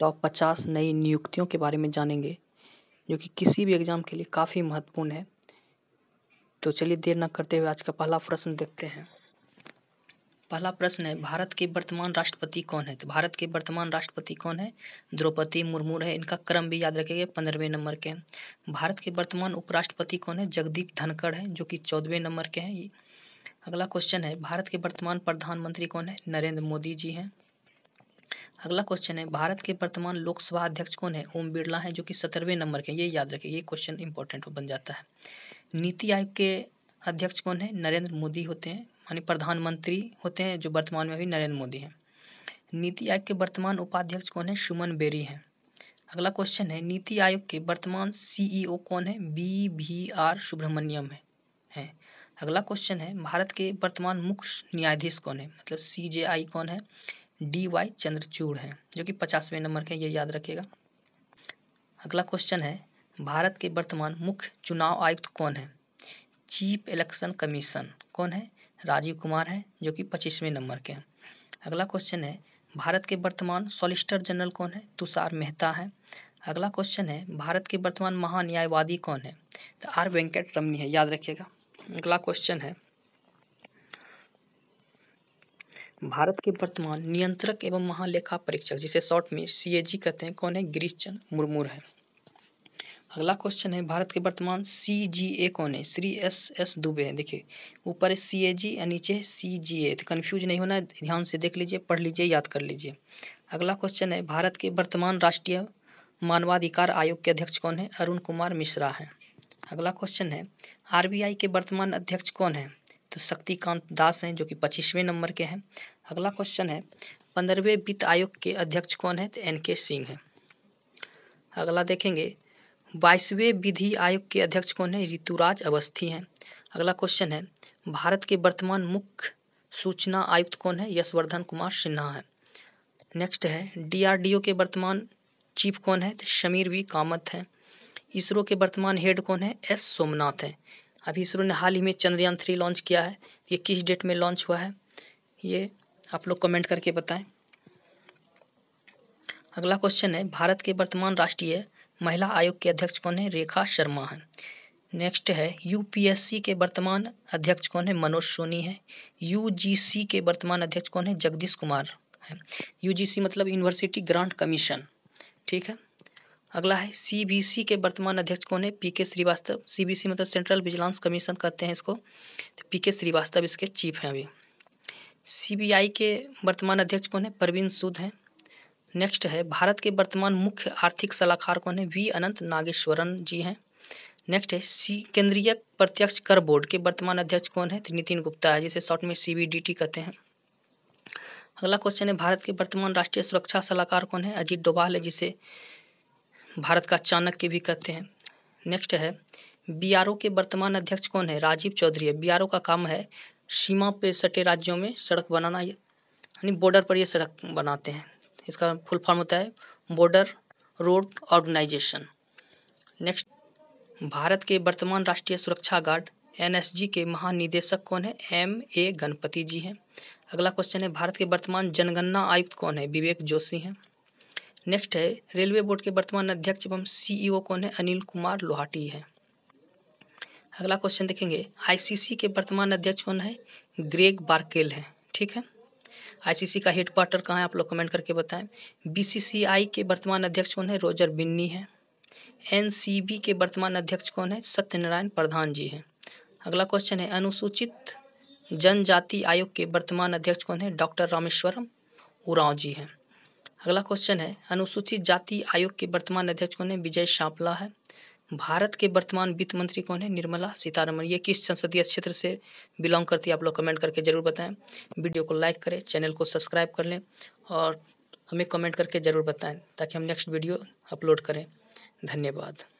top पचास नई नियुक्तियों के बारे में जानेंगे जो कि किसी भी एग्ज़ाम के लिए काफ़ी महत्वपूर्ण है तो चलिए देर न करते हुए आज का पहला प्रश्न देखते हैं पहला प्रश्न है भारत के वर्तमान राष्ट्रपति कौन है तो भारत के वर्तमान राष्ट्रपति कौन है द्रौपदी मुर्मू है इनका क्रम भी याद रखेंगे पंद्रहवें नंबर के हैं भारत के वर्तमान उपराष्ट्रपति कौन है जगदीप धनखड़ है जो कि चौदहवें नंबर के हैं अगला क्वेश्चन है भारत के वर्तमान प्रधानमंत्री कौन है नरेंद्र मोदी जी हैं अगला क्वेश्चन है भारत के वर्तमान लोकसभा अध्यक्ष कौन है ओम बिरला है जो कि सत्रहवें नंबर के ये याद रखें ये क्वेश्चन इंपॉर्टेंट बन जाता है नीति आयोग के अध्यक्ष कौन है नरेंद्र मोदी होते हैं मानी प्रधानमंत्री होते हैं जो वर्तमान में अभी नरेंद्र मोदी हैं नीति आयोग के वर्तमान उपाध्यक्ष कौन है सुमन बेरी हैं अगला क्वेश्चन है नीति आयोग के वर्तमान सीईओ e कौन है बी वी आर सुब्रमण्यम है, हैं अगला क्वेश्चन है भारत के वर्तमान मुख्य न्यायाधीश कौन है मतलब सी जे आई कौन है डी वाई चंद्रचूड़ हैं जो कि पचासवें नंबर के ये याद रखिएगा अगला क्वेश्चन है भारत के वर्तमान मुख्य चुनाव आयुक्त कौन है चीफ इलेक्शन कमीशन कौन है राजीव कुमार हैं जो कि पच्चीसवें नंबर के हैं अगला क्वेश्चन है भारत के वर्तमान सॉलिसिटर जनरल कौन है तुषार मेहता है अगला क्वेश्चन है भारत के वर्तमान महान्यायवादी कौन है तो आर वेंकट रमनी है याद रखिएगा अगला क्वेश्चन है भारत के वर्तमान नियंत्रक एवं महालेखा परीक्षक जिसे शॉर्ट में सी कहते हैं कौन है गिरीश चंद्र मुर्मू है अगला क्वेश्चन है भारत के वर्तमान सी जी ए कौन है श्री एस एस दुबे हैं देखिए ऊपर है सी ए जी या नीचे सी जी ए तो कन्फ्यूज नहीं होना है ध्यान से देख लीजिए पढ़ लीजिए याद कर लीजिए अगला क्वेश्चन है भारत के वर्तमान राष्ट्रीय मानवाधिकार आयोग के अध्यक्ष कौन है अरुण कुमार मिश्रा है अगला क्वेश्चन है आर के वर्तमान अध्यक्ष कौन है तो शक्तिकांत दास हैं जो कि पच्चीसवें नंबर के हैं अगला क्वेश्चन है पंद्रहवें वित्त आयोग के अध्यक्ष कौन है तो एन के सिंह हैं अगला देखेंगे बाईसवें विधि आयोग के अध्यक्ष कौन है ऋतुराज अवस्थी हैं अगला क्वेश्चन है भारत के वर्तमान मुख्य सूचना आयुक्त कौन है यशवर्धन कुमार सिन्हा है नेक्स्ट है डीआरडीओ के वर्तमान चीफ कौन है तो शमीर वी कामत हैं इसरो के वर्तमान हेड कौन है एस सोमनाथ हैं अभी इसरो ने हाल ही में चंद्रयान थ्री लॉन्च किया है ये किस डेट में लॉन्च हुआ है ये आप लोग कमेंट करके बताएं अगला क्वेश्चन है भारत के वर्तमान राष्ट्रीय महिला आयोग के अध्यक्ष कौन है रेखा शर्मा है नेक्स्ट है यूपीएससी के वर्तमान अध्यक्ष कौन है मनोज सोनी है यूजीसी के वर्तमान अध्यक्ष कौन है जगदीश कुमार है यूजीसी मतलब यूनिवर्सिटी ग्रांट कमीशन ठीक है अगला है सीबीसी के वर्तमान अध्यक्ष कौन है पी के श्रीवास्तव सीबीसी मतलब सेंट्रल विजिलेंस कमीशन कहते हैं इसको तो पी के श्रीवास्तव इसके चीफ हैं अभी सीबीआई के वर्तमान अध्यक्ष कौन है परवीन सूद हैं नेक्स्ट है भारत के वर्तमान मुख्य आर्थिक सलाहकार कौन है वी अनंत नागेश्वरन जी हैं नेक्स्ट है सी केंद्रीय प्रत्यक्ष कर बोर्ड के वर्तमान अध्यक्ष कौन है नितिन गुप्ता है जिसे शॉर्ट में सी कहते हैं अगला क्वेश्चन है भारत के वर्तमान राष्ट्रीय सुरक्षा सलाहकार कौन है अजीत डोभाल है जिसे भारत का चाणक्य भी कहते हैं नेक्स्ट है बी के वर्तमान अध्यक्ष कौन है राजीव चौधरी है बी का काम है सीमा पे सटे राज्यों में सड़क बनाना यानी बॉर्डर पर ये सड़क बनाते हैं इसका फुल फॉर्म होता है border road organisation next Bharat के वर्तमान राष्ट्रीय सुरक्षा गार्ड एन के महानिदेशक कौन है एम ए गणपति जी हैं अगला क्वेश्चन है भारत के वर्तमान जनगणना आयुक्त कौन है विवेक जोशी हैं नेक्स्ट है रेलवे बोर्ड के वर्तमान अध्यक्ष एवं सीईओ e कौन है अनिल कुमार लोहाटी है अगला क्वेश्चन देखेंगे आईसीसी के वर्तमान अध्यक्ष कौन है ग्रेग बार्केल है ठीक है आईसीसी का हेड क्वार्टर कहाँ है आप लोग कमेंट करके बताएं बीसीसीआई के वर्तमान अध्यक्ष कौन है रोजर बिन्नी है एनसीबी के वर्तमान अध्यक्ष कौन है सत्यनारायण प्रधान जी हैं अगला क्वेश्चन है अनुसूचित जनजाति आयोग के वर्तमान अध्यक्ष कौन है डॉक्टर रामेश्वरम उरांव जी हैं अगला क्वेश्चन है अनुसूचित जाति आयोग के वर्तमान अध्यक्ष कौन है विजय सांपला है भारत के वर्तमान वित्त मंत्री कौन है निर्मला सीतारमण ये किस संसदीय क्षेत्र से बिलोंग करती है आप लोग कमेंट करके जरूर बताएं वीडियो को लाइक करें चैनल को सब्सक्राइब कर लें और हमें कमेंट करके ज़रूर बताएं ताकि हम नेक्स्ट वीडियो अपलोड करें धन्यवाद